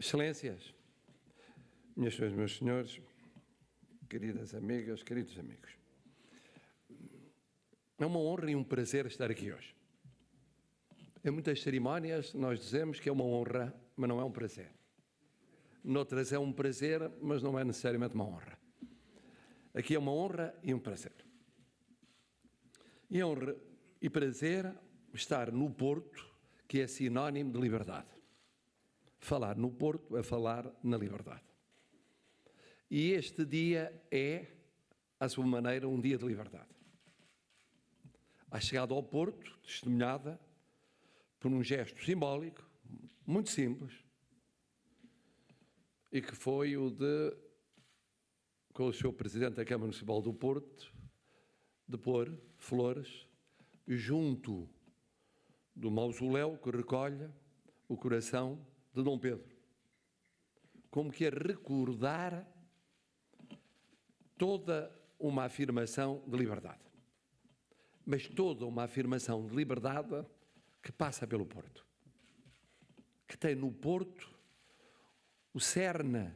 Excelências, minhas senhoras, meus senhores, queridas amigas, queridos amigos, é uma honra e um prazer estar aqui hoje. Em muitas cerimónias nós dizemos que é uma honra, mas não é um prazer. Noutras é um prazer, mas não é necessariamente uma honra. Aqui é uma honra e um prazer. E honra e prazer estar no Porto, que é sinónimo de liberdade falar no Porto, a falar na liberdade. E este dia é, à sua maneira, um dia de liberdade. A chegada ao Porto, testemunhada por um gesto simbólico, muito simples, e que foi o de, com o seu Presidente da Câmara Municipal do Porto, de pôr flores junto do mausoléu que recolhe o coração de Dom Pedro, como que a é recordar toda uma afirmação de liberdade. Mas toda uma afirmação de liberdade que passa pelo Porto. Que tem no Porto o cerne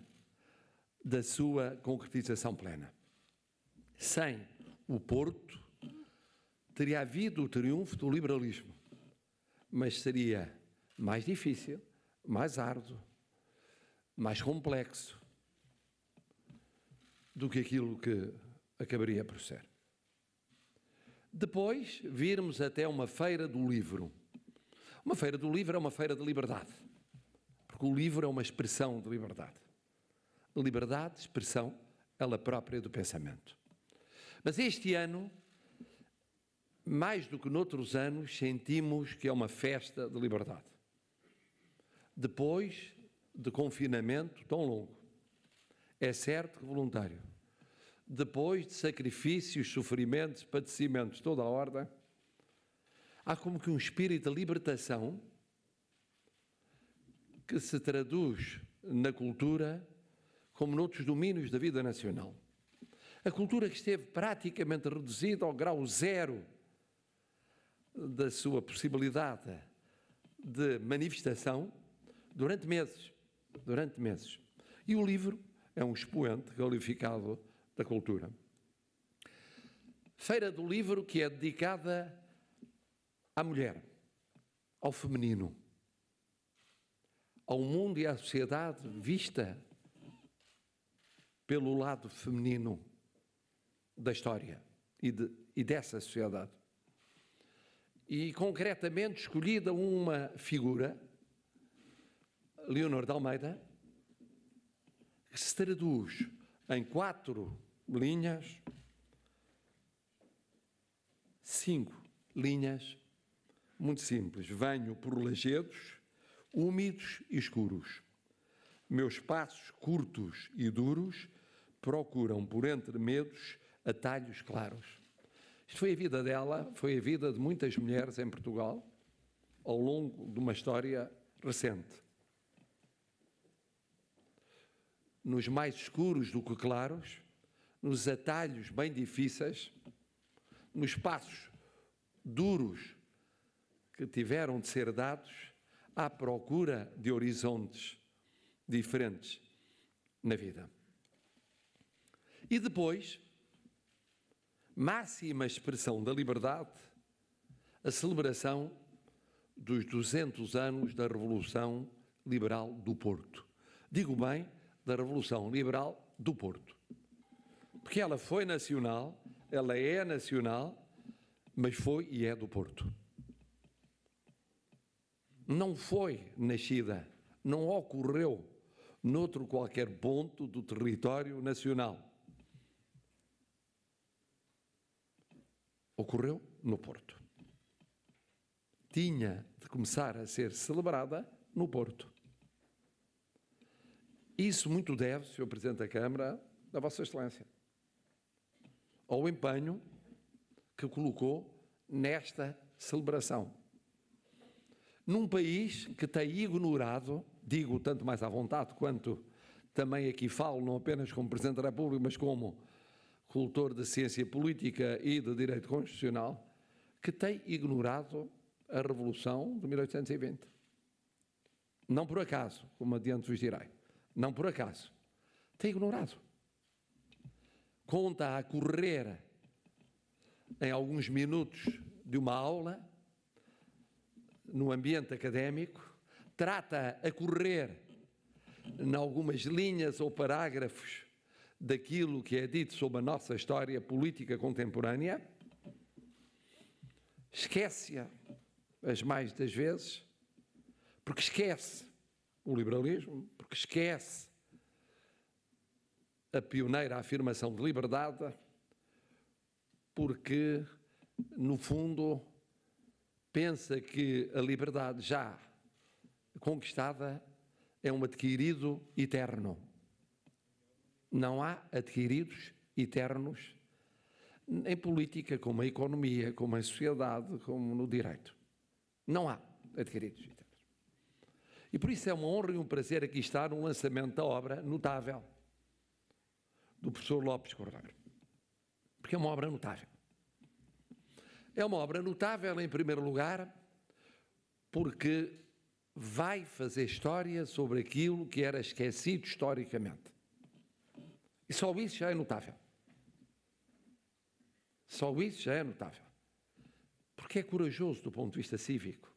da sua concretização plena. Sem o Porto, teria havido o triunfo do liberalismo, mas seria mais difícil mais árduo, mais complexo do que aquilo que acabaria por ser. Depois virmos até uma feira do livro. Uma feira do livro é uma feira de liberdade, porque o livro é uma expressão de liberdade. liberdade, expressão, ela própria do pensamento. Mas este ano, mais do que noutros anos, sentimos que é uma festa de liberdade depois de confinamento tão longo. É certo que voluntário. Depois de sacrifícios, sofrimentos, padecimentos, toda a ordem, há como que um espírito de libertação que se traduz na cultura como noutros domínios da vida nacional. A cultura que esteve praticamente reduzida ao grau zero da sua possibilidade de manifestação durante meses, durante meses. E o livro é um expoente qualificado da cultura. Feira do Livro que é dedicada à mulher, ao feminino, ao mundo e à sociedade vista pelo lado feminino da história e, de, e dessa sociedade. E concretamente escolhida uma figura Leonor de Almeida, que se traduz em quatro linhas, cinco linhas, muito simples. Venho por lajedos úmidos e escuros. Meus passos curtos e duros procuram por entre medos atalhos claros. Isto foi a vida dela, foi a vida de muitas mulheres em Portugal ao longo de uma história recente. nos mais escuros do que claros, nos atalhos bem difíceis, nos passos duros que tiveram de ser dados à procura de horizontes diferentes na vida. E depois, máxima expressão da liberdade, a celebração dos 200 anos da Revolução Liberal do Porto. Digo bem, da Revolução Liberal do Porto. Porque ela foi nacional, ela é nacional, mas foi e é do Porto. Não foi nascida, não ocorreu noutro qualquer ponto do território nacional. Ocorreu no Porto. Tinha de começar a ser celebrada no Porto. Isso muito deve, Sr. Presidente da Câmara, da Vossa Excelência, ao empenho que colocou nesta celebração. Num país que tem ignorado, digo tanto mais à vontade quanto também aqui falo, não apenas como Presidente da República, mas como cultor de ciência política e de direito constitucional, que tem ignorado a Revolução de 1820. Não por acaso, como adiante vos direi não por acaso, tem ignorado. Conta a correr em alguns minutos de uma aula, no ambiente académico, trata a correr em algumas linhas ou parágrafos daquilo que é dito sobre a nossa história política contemporânea, esquece-a as mais das vezes, porque esquece o liberalismo, porque esquece a pioneira afirmação de liberdade, porque, no fundo, pensa que a liberdade já conquistada é um adquirido eterno. Não há adquiridos eternos em política, como a economia, como a sociedade, como no direito. Não há adquiridos. E por isso é uma honra e um prazer aqui estar no lançamento da obra notável do professor Lopes Cordeiro. Porque é uma obra notável. É uma obra notável, em primeiro lugar, porque vai fazer história sobre aquilo que era esquecido historicamente. E só isso já é notável. Só isso já é notável. Porque é corajoso do ponto de vista cívico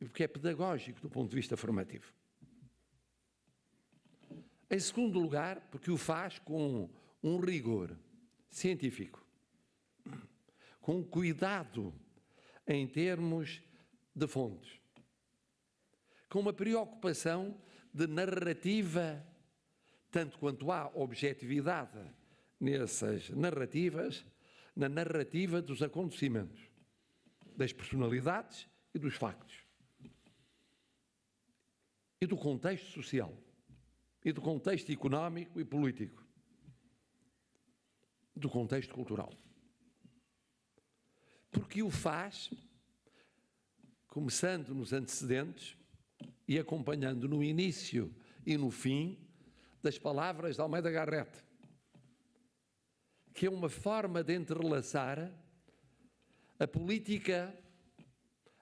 e porque é pedagógico do ponto de vista formativo. Em segundo lugar, porque o faz com um rigor científico, com cuidado em termos de fontes, com uma preocupação de narrativa, tanto quanto há objetividade nessas narrativas, na narrativa dos acontecimentos, das personalidades e dos factos e do contexto social, e do contexto económico e político, do contexto cultural. Porque o faz, começando nos antecedentes e acompanhando no início e no fim das palavras de Almeida Garrett, que é uma forma de entrelaçar a política,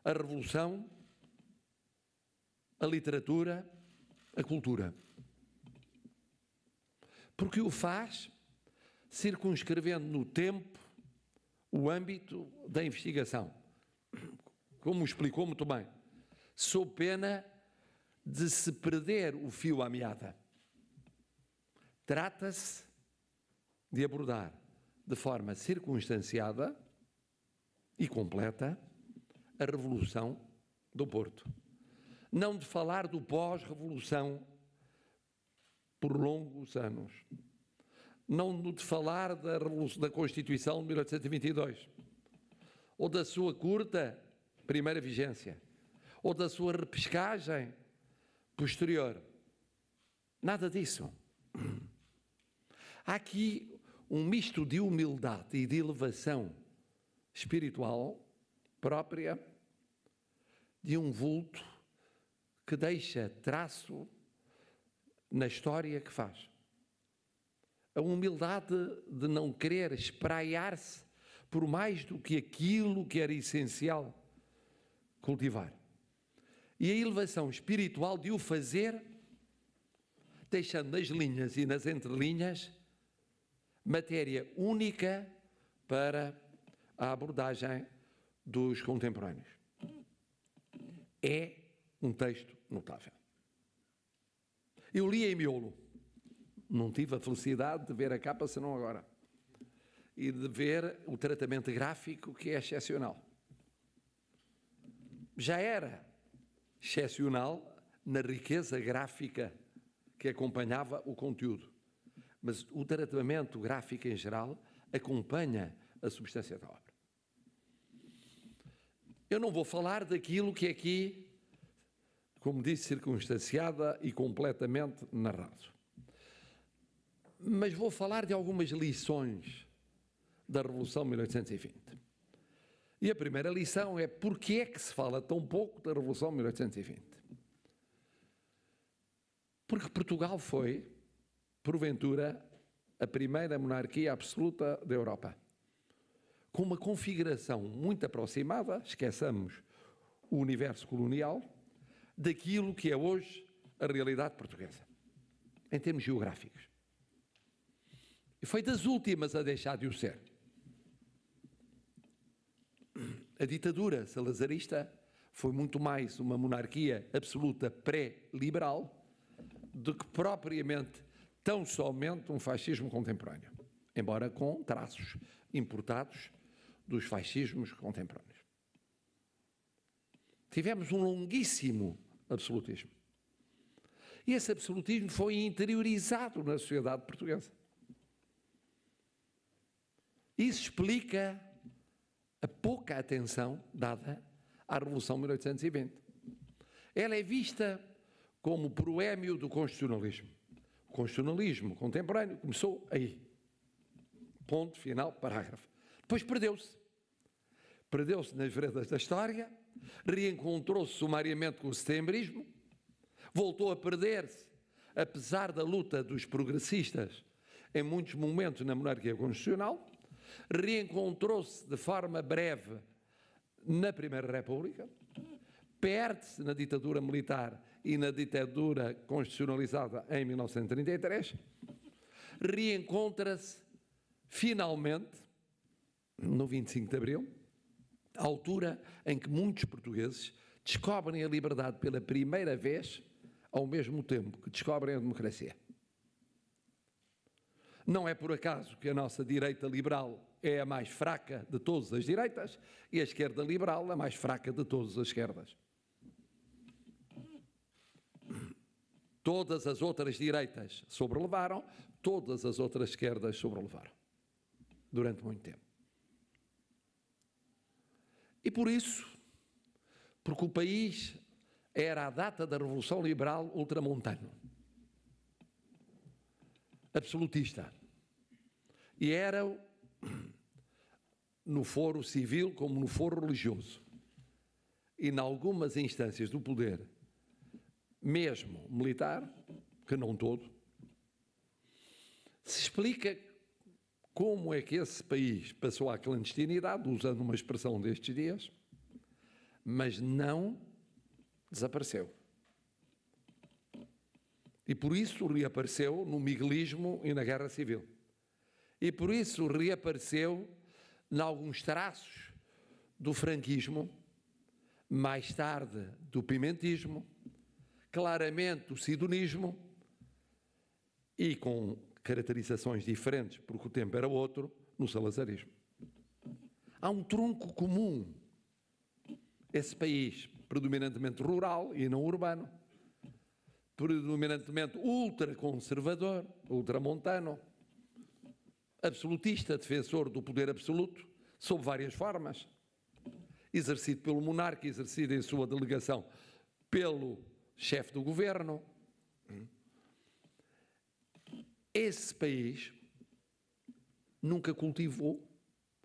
a revolução a literatura, a cultura. Porque o faz circunscrevendo no tempo o âmbito da investigação, como explicou muito bem, sou pena de se perder o fio à meada. Trata-se de abordar de forma circunstanciada e completa a revolução do Porto não de falar do pós-revolução por longos anos, não de falar da, da Constituição de 1822, ou da sua curta primeira vigência, ou da sua repescagem posterior. Nada disso. Há aqui um misto de humildade e de elevação espiritual própria de um vulto que deixa traço na história que faz. A humildade de não querer espraiar-se por mais do que aquilo que era essencial cultivar. E a elevação espiritual de o fazer, deixando nas linhas e nas entrelinhas matéria única para a abordagem dos contemporâneos. É um texto notável. Eu li em miolo. Não tive a felicidade de ver a capa senão agora. E de ver o tratamento gráfico que é excepcional. Já era excepcional na riqueza gráfica que acompanhava o conteúdo. Mas o tratamento gráfico em geral acompanha a substância da obra. Eu não vou falar daquilo que aqui como disse, circunstanciada e completamente narrado. Mas vou falar de algumas lições da Revolução de 1820. E a primeira lição é porque é que se fala tão pouco da Revolução de 1820? Porque Portugal foi, porventura, a primeira monarquia absoluta da Europa. Com uma configuração muito aproximada, esqueçamos o universo colonial, daquilo que é hoje a realidade portuguesa, em termos geográficos. E foi das últimas a deixar de o ser. A ditadura salazarista foi muito mais uma monarquia absoluta pré-liberal do que propriamente tão somente um fascismo contemporâneo, embora com traços importados dos fascismos contemporâneos. Tivemos um longuíssimo absolutismo. E esse absolutismo foi interiorizado na sociedade portuguesa. Isso explica a pouca atenção dada à Revolução de 1820. Ela é vista como proémio do constitucionalismo. O constitucionalismo contemporâneo começou aí. Ponto final, parágrafo. Depois perdeu-se. Perdeu-se nas veredas da história reencontrou-se sumariamente com o setembrismo, voltou a perder-se, apesar da luta dos progressistas em muitos momentos na monarquia constitucional, reencontrou-se de forma breve na Primeira República, perde-se na ditadura militar e na ditadura constitucionalizada em 1933, reencontra-se finalmente no 25 de Abril, altura em que muitos portugueses descobrem a liberdade pela primeira vez, ao mesmo tempo que descobrem a democracia. Não é por acaso que a nossa direita liberal é a mais fraca de todas as direitas e a esquerda liberal a mais fraca de todas as esquerdas. Todas as outras direitas sobrelevaram, todas as outras esquerdas sobrelevaram durante muito tempo. E por isso, porque o país era à data da Revolução Liberal ultramontano, absolutista, e era no foro civil como no foro religioso, e em algumas instâncias do poder, mesmo militar, que não todo, se explica como é que esse país passou à clandestinidade, usando uma expressão destes dias, mas não desapareceu. E por isso reapareceu no miguelismo e na guerra civil. E por isso reapareceu em alguns traços do franquismo, mais tarde do pimentismo, claramente do sidonismo e com caracterizações diferentes, porque o tempo era outro, no salazarismo. Há um tronco comum. Esse país, predominantemente rural e não urbano, predominantemente ultraconservador, ultramontano, absolutista, defensor do poder absoluto, sob várias formas, exercido pelo monarca, exercido em sua delegação pelo chefe do governo. Esse país nunca cultivou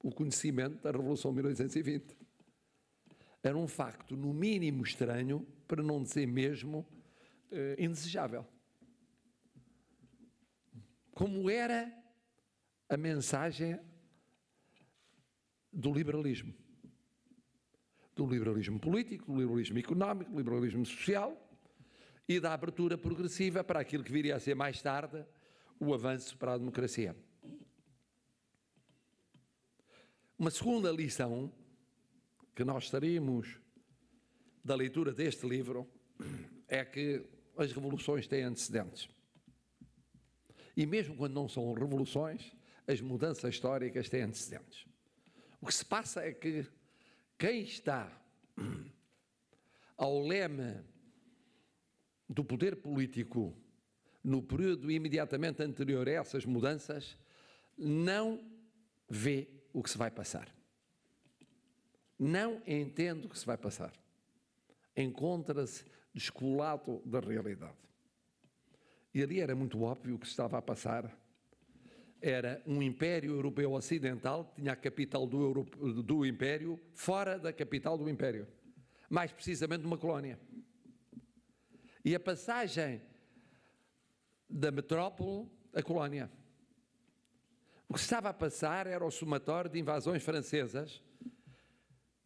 o conhecimento da Revolução de 1820. Era um facto, no mínimo, estranho, para não dizer mesmo eh, indesejável. Como era a mensagem do liberalismo. Do liberalismo político, do liberalismo económico, do liberalismo social e da abertura progressiva para aquilo que viria a ser mais tarde o avanço para a democracia. Uma segunda lição que nós teremos da leitura deste livro é que as revoluções têm antecedentes. E mesmo quando não são revoluções, as mudanças históricas têm antecedentes. O que se passa é que quem está ao leme do poder político no período imediatamente anterior a essas mudanças, não vê o que se vai passar. Não entende o que se vai passar. Encontra-se descolado da realidade. E ali era muito óbvio o que estava a passar. Era um império europeu ocidental, tinha a capital do, do império fora da capital do império, mais precisamente numa colónia. E a passagem da metrópole à colónia. O que estava a passar era o somatório de invasões francesas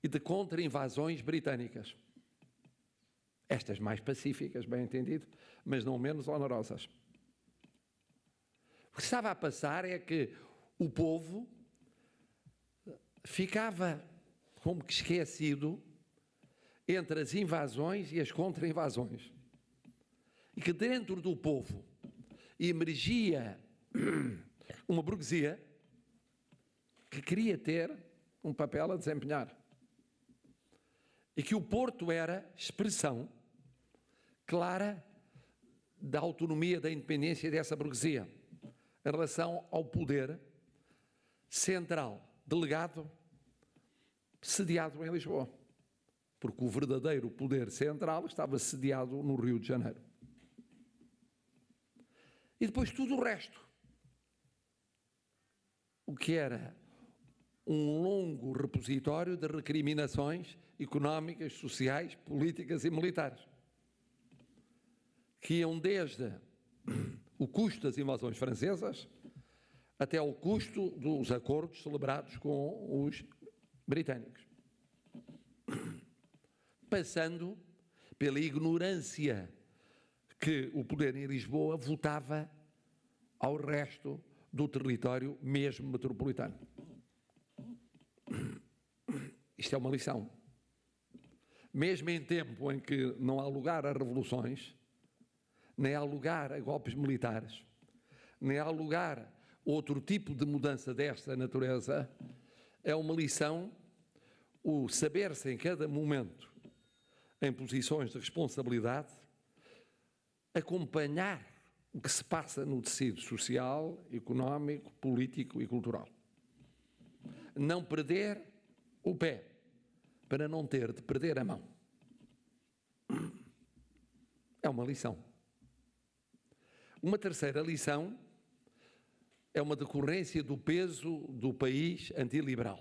e de contra-invasões britânicas. Estas mais pacíficas, bem entendido, mas não menos onerosas. O que estava a passar é que o povo ficava como que esquecido entre as invasões e as contra-invasões. E que dentro do povo e emergia uma burguesia que queria ter um papel a desempenhar. E que o Porto era expressão clara da autonomia, da independência dessa burguesia em relação ao poder central, delegado, sediado em Lisboa. Porque o verdadeiro poder central estava sediado no Rio de Janeiro e depois tudo o resto. O que era um longo repositório de recriminações económicas, sociais, políticas e militares, que iam desde o custo das invasões francesas até o custo dos acordos celebrados com os britânicos, passando pela ignorância que o poder em Lisboa votava ao resto do território, mesmo metropolitano. Isto é uma lição. Mesmo em tempo em que não há lugar a revoluções, nem há lugar a golpes militares, nem há lugar a outro tipo de mudança desta natureza, é uma lição o saber-se em cada momento em posições de responsabilidade acompanhar o que se passa no tecido social, económico, político e cultural. Não perder o pé, para não ter de perder a mão. É uma lição. Uma terceira lição é uma decorrência do peso do país antiliberal.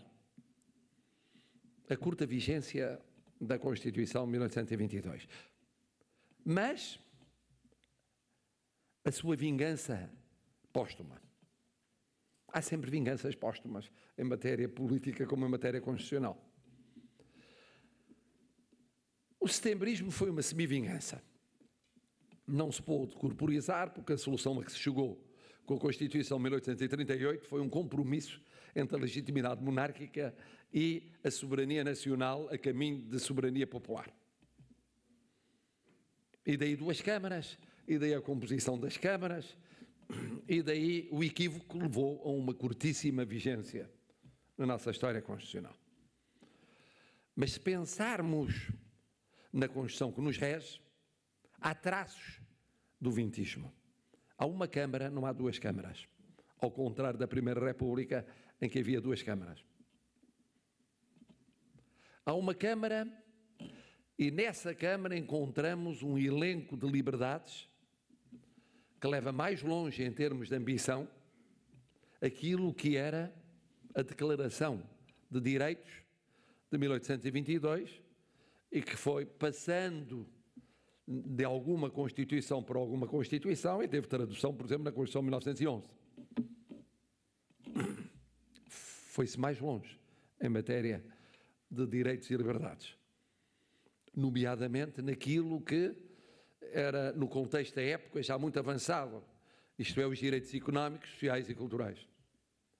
A curta vigência da Constituição de 1922, Mas a sua vingança póstuma. Há sempre vinganças póstumas em matéria política como em matéria constitucional. O setembrismo foi uma semi-vingança. Não se pôde corporizar, porque a solução a que se chegou com a Constituição de 1838 foi um compromisso entre a legitimidade monárquica e a soberania nacional a caminho de soberania popular. E daí duas câmaras, e daí a composição das câmaras, e daí o equívoco que levou a uma curtíssima vigência na nossa história constitucional. Mas se pensarmos na Constituição que nos rege, há traços do vintismo. Há uma Câmara, não há duas Câmaras. Ao contrário da Primeira República, em que havia duas Câmaras. Há uma Câmara e nessa Câmara encontramos um elenco de liberdades que leva mais longe em termos de ambição aquilo que era a Declaração de Direitos de 1822 e que foi passando de alguma Constituição para alguma Constituição e teve tradução, por exemplo, na Constituição de 1911. Foi-se mais longe em matéria de direitos e liberdades, nomeadamente naquilo que era, no contexto da época, já muito avançado, isto é, os direitos económicos, sociais e culturais.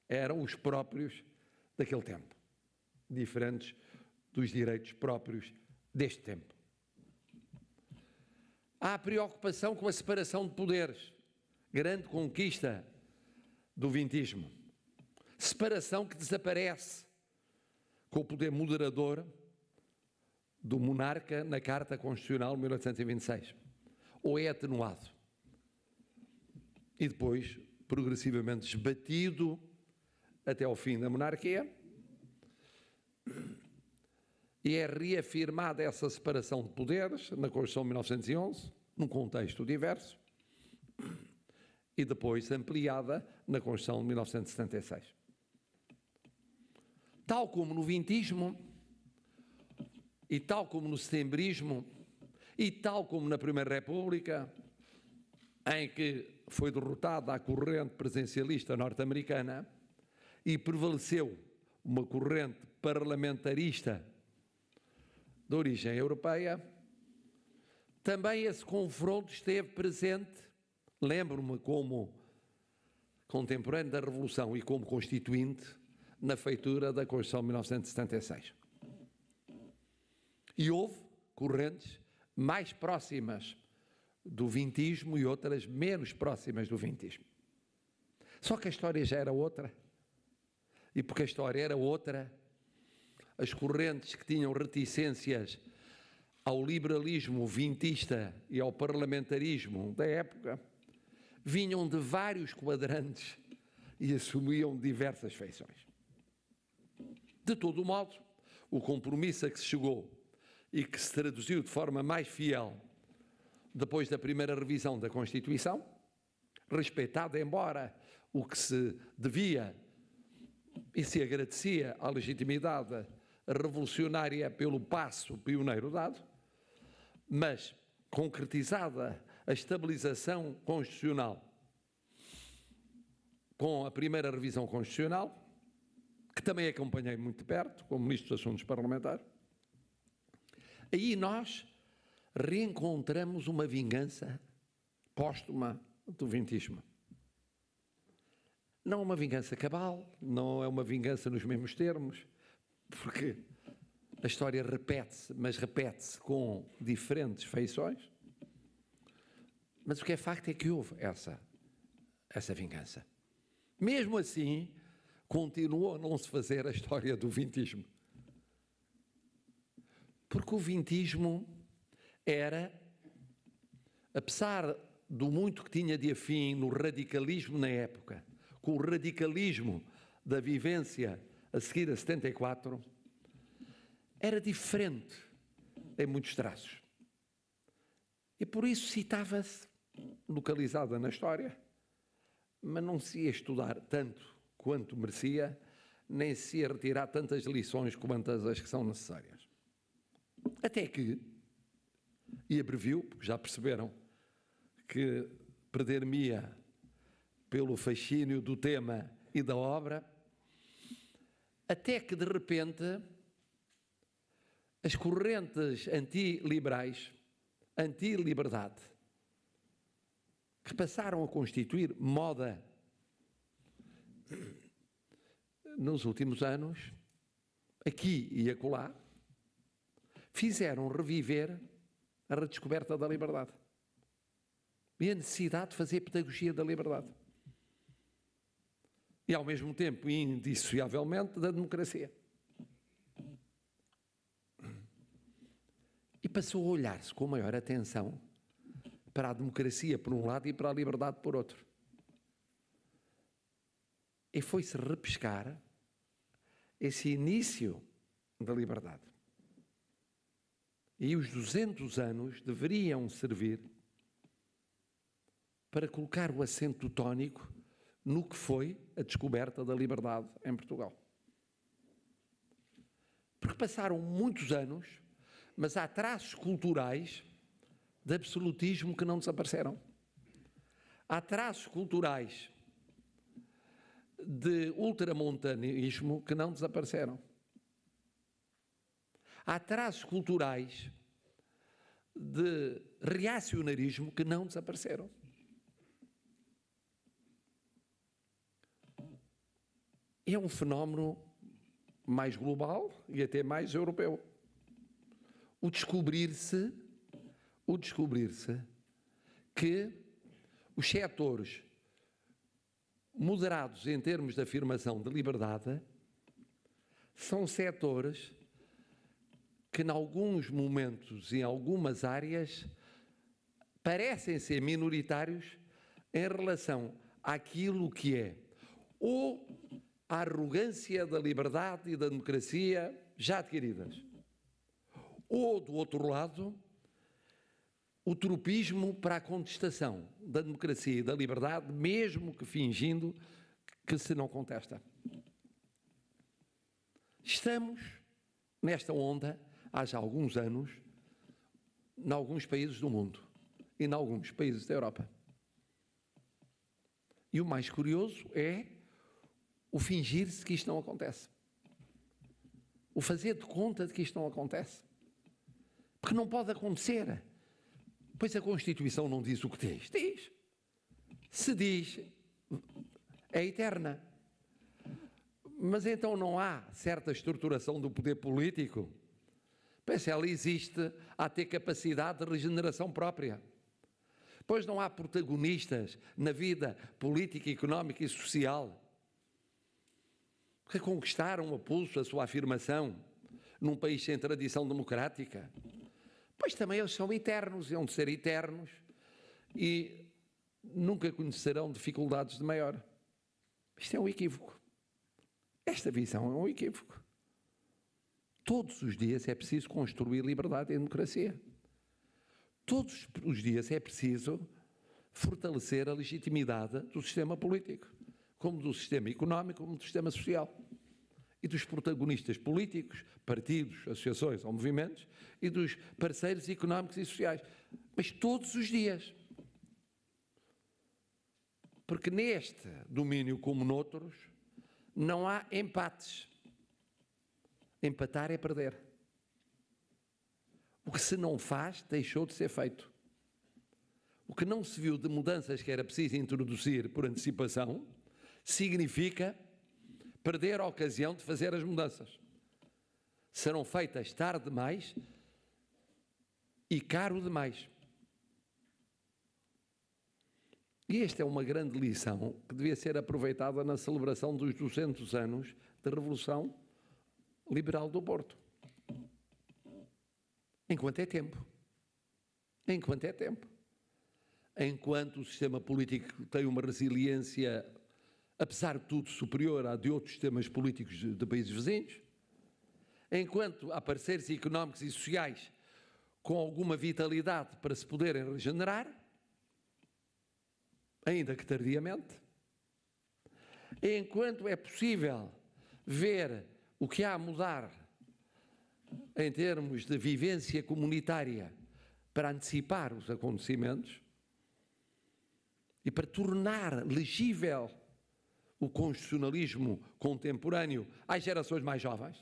Eram os próprios daquele tempo, diferentes dos direitos próprios deste tempo. Há a preocupação com a separação de poderes, grande conquista do vintismo. Separação que desaparece com o poder moderador do monarca na Carta Constitucional de 1826 ou é atenuado. E depois, progressivamente esbatido até ao fim da monarquia, e é reafirmada essa separação de poderes na Constituição de 1911, num contexto diverso, e depois ampliada na Constituição de 1976. Tal como no vintismo e tal como no setembrismo, e tal como na Primeira República, em que foi derrotada a corrente presencialista norte-americana e prevaleceu uma corrente parlamentarista de origem europeia, também esse confronto esteve presente, lembro-me como contemporâneo da Revolução e como constituinte, na feitura da Constituição de 1976. E houve correntes mais próximas do vintismo e outras menos próximas do vintismo. Só que a história já era outra. E porque a história era outra, as correntes que tinham reticências ao liberalismo vintista e ao parlamentarismo da época vinham de vários quadrantes e assumiam diversas feições. De todo modo, o compromisso a que se chegou e que se traduziu de forma mais fiel depois da primeira revisão da Constituição, respeitada, embora o que se devia e se agradecia à legitimidade revolucionária pelo passo pioneiro dado, mas concretizada a estabilização constitucional com a primeira revisão constitucional, que também acompanhei muito de perto, como Ministro dos Assuntos Parlamentares, Aí nós reencontramos uma vingança póstuma do ventismo. Não é uma vingança cabal, não é uma vingança nos mesmos termos, porque a história repete-se, mas repete-se com diferentes feições. Mas o que é facto é que houve essa, essa vingança. Mesmo assim, continuou a não se fazer a história do vintismo. Porque o vintismo era, apesar do muito que tinha de afim no radicalismo na época, com o radicalismo da vivência a seguir a 74, era diferente em muitos traços. E por isso citava-se, localizada na história, mas não se ia estudar tanto quanto merecia, nem se ia retirar tantas lições quantas as que são necessárias. Até que, e abreviou, porque já perceberam, que perder-me-ia pelo fascínio do tema e da obra, até que de repente as correntes antiliberais, anti-liberdade, que passaram a constituir moda nos últimos anos, aqui e acolá, fizeram reviver a redescoberta da liberdade e a necessidade de fazer pedagogia da liberdade. E, ao mesmo tempo, indissociavelmente, da democracia. E passou a olhar-se com maior atenção para a democracia, por um lado, e para a liberdade, por outro. E foi-se repescar esse início da liberdade. E os 200 anos deveriam servir para colocar o acento tónico no que foi a descoberta da liberdade em Portugal. Porque passaram muitos anos, mas há traços culturais de absolutismo que não desapareceram. Há traços culturais de ultramontanismo que não desapareceram atrasos culturais de reacionarismo que não desapareceram. É um fenómeno mais global e até mais europeu. O descobrir-se, o descobrir-se que os setores moderados em termos de afirmação de liberdade são setores que, em alguns momentos, em algumas áreas, parecem ser minoritários em relação àquilo que é ou a arrogância da liberdade e da democracia já adquiridas, ou, do outro lado, o tropismo para a contestação da democracia e da liberdade, mesmo que fingindo que se não contesta. Estamos nesta onda há já alguns anos, em alguns países do mundo e em alguns países da Europa. E o mais curioso é o fingir-se que isto não acontece. O fazer de conta de que isto não acontece. Porque não pode acontecer. Pois a Constituição não diz o que diz. Diz. Se diz, é eterna. Mas então não há certa estruturação do poder político ela existe a ter capacidade de regeneração própria. Pois não há protagonistas na vida política, económica e social. Reconquistaram a pulso a sua afirmação num país sem tradição democrática. Pois também eles são eternos, hão de ser eternos e nunca conhecerão dificuldades de maior. Isto é um equívoco. Esta visão é um equívoco. Todos os dias é preciso construir liberdade e democracia. Todos os dias é preciso fortalecer a legitimidade do sistema político, como do sistema económico, como do sistema social. E dos protagonistas políticos, partidos, associações ou movimentos, e dos parceiros económicos e sociais. Mas todos os dias. Porque neste domínio, como noutros, não há empates. Empatar é perder. O que se não faz deixou de ser feito. O que não se viu de mudanças que era preciso introduzir por antecipação significa perder a ocasião de fazer as mudanças. Serão feitas tarde demais e caro demais. E esta é uma grande lição que devia ser aproveitada na celebração dos 200 anos de Revolução liberal do aborto. Enquanto é tempo. Enquanto é tempo. Enquanto o sistema político tem uma resiliência, apesar de tudo, superior à de outros sistemas políticos de, de países vizinhos, enquanto há parceiros económicos e sociais com alguma vitalidade para se poderem regenerar, ainda que tardiamente, enquanto é possível ver o que há a mudar em termos de vivência comunitária para antecipar os acontecimentos e para tornar legível o constitucionalismo contemporâneo às gerações mais jovens,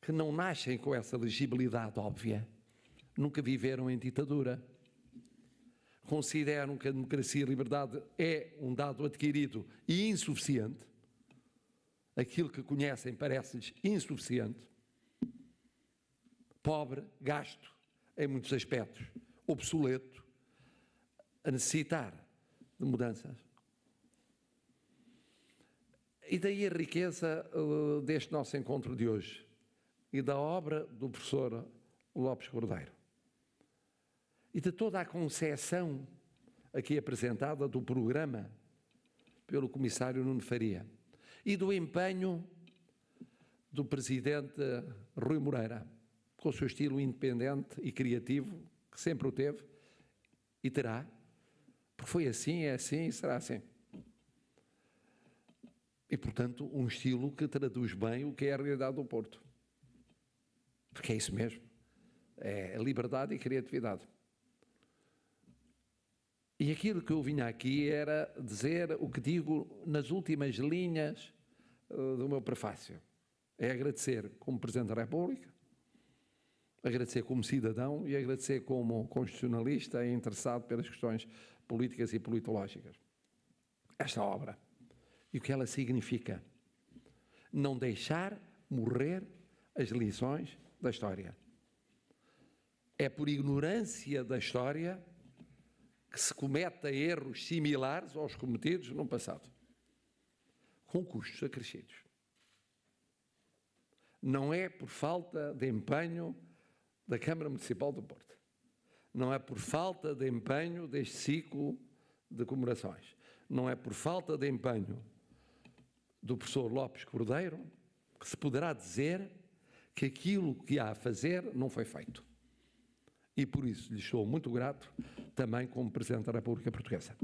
que não nascem com essa legibilidade óbvia, nunca viveram em ditadura, consideram que a democracia e a liberdade é um dado adquirido e insuficiente aquilo que conhecem parece-lhes insuficiente, pobre, gasto em muitos aspectos, obsoleto, a necessitar de mudanças. E daí a riqueza uh, deste nosso encontro de hoje e da obra do professor Lopes Cordeiro e de toda a concepção aqui apresentada do programa pelo comissário Nuno Faria e do empenho do presidente Rui Moreira, com o seu estilo independente e criativo, que sempre o teve e terá, porque foi assim, é assim e será assim. E, portanto, um estilo que traduz bem o que é a realidade do Porto. Porque é isso mesmo. É liberdade e criatividade. E aquilo que eu vinha aqui era dizer o que digo nas últimas linhas eh, do meu prefácio. É agradecer como Presidente da República, agradecer como cidadão e agradecer como constitucionalista e interessado pelas questões políticas e politológicas. Esta obra e o que ela significa. Não deixar morrer as lições da história. É por ignorância da história que se cometa erros similares aos cometidos no passado com custos acrescidos. Não é por falta de empenho da Câmara Municipal do Porto. Não é por falta de empenho deste ciclo de comemorações. Não é por falta de empenho do professor Lopes Cordeiro que se poderá dizer que aquilo que há a fazer não foi feito. E por isso lhe sou muito grato também como Presidente da República Portuguesa.